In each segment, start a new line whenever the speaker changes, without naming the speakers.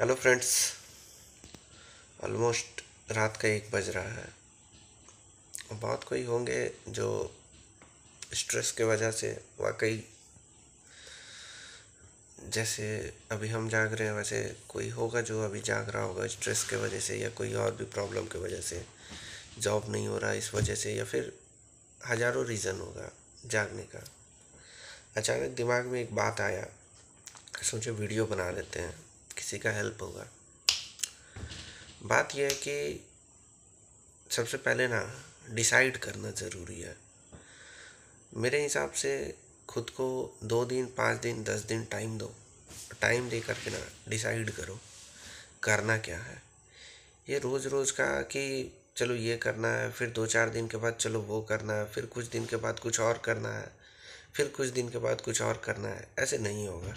hello friends almost रात का एक बज रहा है बहुत कोई होंगे जो स्ट्रेस के वजह से वाकई जैसे अभी हम जाग रहे हैं वैसे कोई होगा जो अभी जाग रहा होगा स्ट्रेस के वजह से या कोई और भी प्रॉब्लम के वजह से जॉब नहीं हो रहा इस वजह से या फिर हज़ारों रीज़न होगा जागने का अचानक दिमाग में एक बात आया सोचे वीडियो बना लेते हैं किसी का हेल्प होगा बात यह है कि सबसे पहले ना डिसाइड करना ज़रूरी है मेरे हिसाब से खुद को दो दिन पाँच दिन दस दिन टाइम दो टाइम दे करके ना डिसाइड करो करना क्या है ये रोज़ रोज़ का कि चलो ये करना है फिर दो चार दिन के बाद चलो वो करना है फिर कुछ दिन के बाद कुछ और करना है फिर कुछ दिन के बाद कुछ और करना है ऐसे नहीं होगा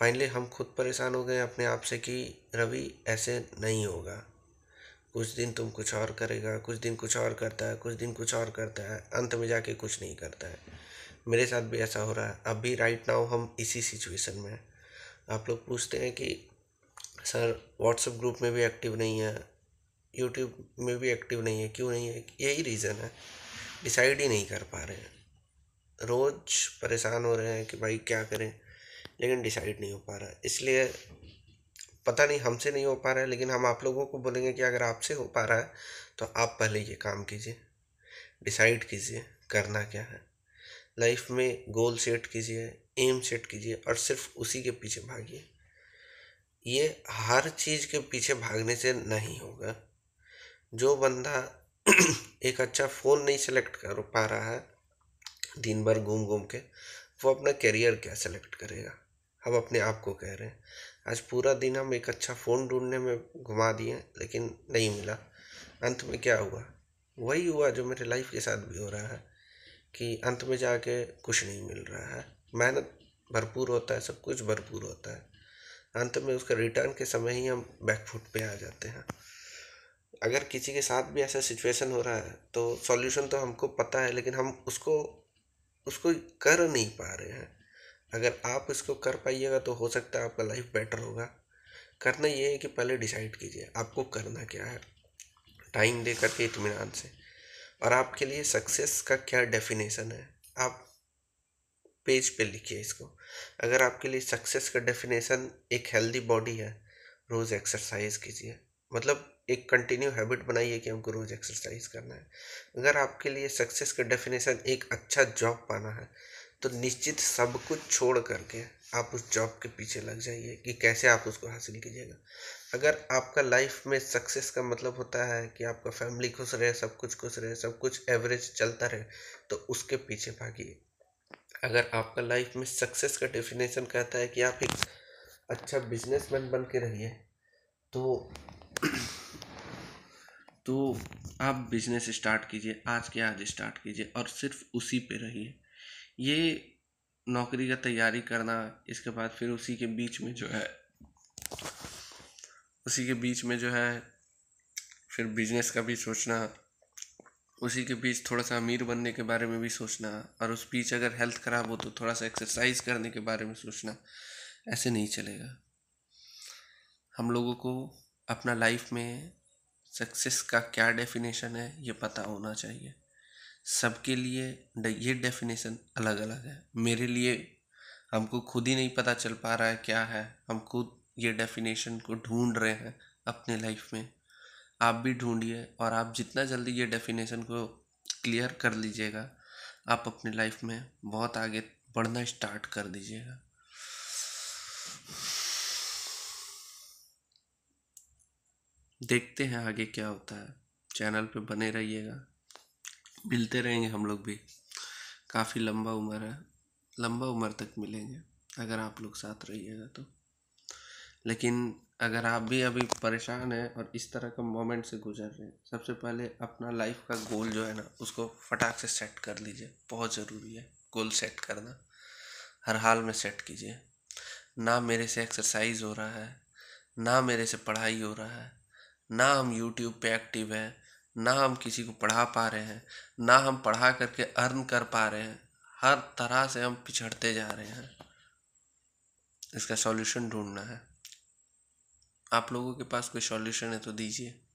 फाइनली हम खुद परेशान हो गए अपने आप से कि रवि ऐसे नहीं होगा कुछ दिन तुम कुछ और करेगा कुछ दिन कुछ और करता है कुछ दिन कुछ और करता है अंत में जाके कुछ नहीं करता है मेरे साथ भी ऐसा हो रहा है अभी राइट नाउ हम इसी सिचुएशन में हैं आप लोग पूछते हैं कि सर व्हाट्सएप ग्रुप में भी एक्टिव नहीं है यूट्यूब में भी एक्टिव नहीं है क्यों नहीं है यही रीज़न है डिसाइड ही नहीं कर पा रहे हैं रोज़ परेशान हो रहे हैं कि भाई क्या करें लेकिन डिसाइड नहीं हो पा रहा है इसलिए पता नहीं हमसे नहीं हो पा रहा है लेकिन हम आप लोगों को बोलेंगे कि अगर आपसे हो पा रहा है तो आप पहले ये काम कीजिए डिसाइड कीजिए करना क्या है लाइफ में गोल सेट कीजिए एम सेट कीजिए और सिर्फ उसी के पीछे भागिए ये हर चीज़ के पीछे भागने से नहीं होगा जो बंदा एक अच्छा फ़ोन नहीं सेलेक्ट कर पा रहा है दिन भर घूम घूम के वो अपना करियर क्या सेलेक्ट करेगा हम अपने आप को कह रहे हैं आज पूरा दिन हम एक अच्छा फ़ोन ढूंढने में घुमा दिए लेकिन नहीं मिला अंत में क्या हुआ वही हुआ जो मेरे लाइफ के साथ भी हो रहा है कि अंत में जाके कुछ नहीं मिल रहा है मेहनत भरपूर होता है सब कुछ भरपूर होता है अंत में उसका रिटर्न के समय ही हम बैकफुट पे आ जाते हैं अगर किसी के साथ भी ऐसा सिचुएशन हो रहा है तो सॉल्यूशन तो हमको पता है लेकिन हम उसको उसको कर नहीं पा रहे हैं अगर आप इसको कर पाइएगा तो हो सकता है आपका लाइफ बेटर होगा करना ये है कि पहले डिसाइड कीजिए आपको करना क्या है टाइम दे करके इतमान से और आपके लिए सक्सेस का क्या डेफिनेशन है आप पेज पे लिखिए इसको अगर आपके लिए सक्सेस का डेफिनेशन एक हेल्दी बॉडी है रोज़ एक्सरसाइज कीजिए मतलब एक कंटिन्यू हैबिट बनाइए कि हमको रोज़ एक्सरसाइज करना है अगर आपके लिए सक्सेस का डेफिनेशन एक अच्छा जॉब पाना है तो निश्चित सब कुछ छोड़ करके आप उस जॉब के पीछे लग जाइए कि कैसे आप उसको हासिल कीजिएगा अगर आपका लाइफ में सक्सेस का मतलब होता है कि आपका फैमिली खुश रहे सब कुछ खुश रहे सब कुछ एवरेज चलता रहे तो उसके पीछे भागिए अगर आपका लाइफ में सक्सेस का डेफिनेशन कहता है कि आप एक अच्छा बिजनेसमैन बन के रहिए तो तो आप बिजनेस स्टार्ट कीजिए आज के आज स्टार्ट कीजिए और सिर्फ उसी पे रहिए ये नौकरी का तैयारी करना इसके बाद फिर उसी के बीच में जो है उसी के बीच में जो है फिर बिजनेस का भी सोचना उसी के बीच थोड़ा सा अमीर बनने के बारे में भी सोचना और उस बीच अगर हेल्थ खराब हो तो थोड़ा सा एक्सरसाइज करने के बारे में सोचना ऐसे नहीं चलेगा हम लोगों को अपना लाइफ में सक्सेस का क्या डेफिनेशन है ये पता होना चाहिए सबके लिए ये डेफिनेशन अलग अलग है मेरे लिए हमको खुद ही नहीं पता चल पा रहा है क्या है हम खुद ये डेफिनेशन को ढूंढ रहे हैं अपने लाइफ में आप भी ढूंढिए और आप जितना जल्दी ये डेफिनेशन को क्लियर कर लीजिएगा आप अपने लाइफ में बहुत आगे बढ़ना स्टार्ट कर दीजिएगा देखते हैं आगे क्या होता है चैनल पे बने रहिएगा मिलते रहेंगे हम लोग भी काफ़ी लंबा उम्र है लंबा उम्र तक मिलेंगे अगर आप लोग साथ रहिएगा तो लेकिन अगर आप भी अभी परेशान हैं और इस तरह का मोमेंट से गुजर रहे हैं सबसे पहले अपना लाइफ का गोल जो है ना उसको फटाक से सेट कर लीजिए बहुत ज़रूरी है गोल सेट करना हर हाल में सेट कीजिए ना मेरे से एक्सरसाइज हो रहा है ना मेरे से पढ़ाई हो रहा है ना हम यूट्यूब पे एक्टिव हैं ना हम किसी को पढ़ा पा रहे हैं ना हम पढ़ा करके अर्न कर पा रहे हैं हर तरह से हम पिछड़ते जा रहे हैं इसका सॉल्यूशन ढूंढना है आप लोगों के पास कोई सॉल्यूशन है तो दीजिए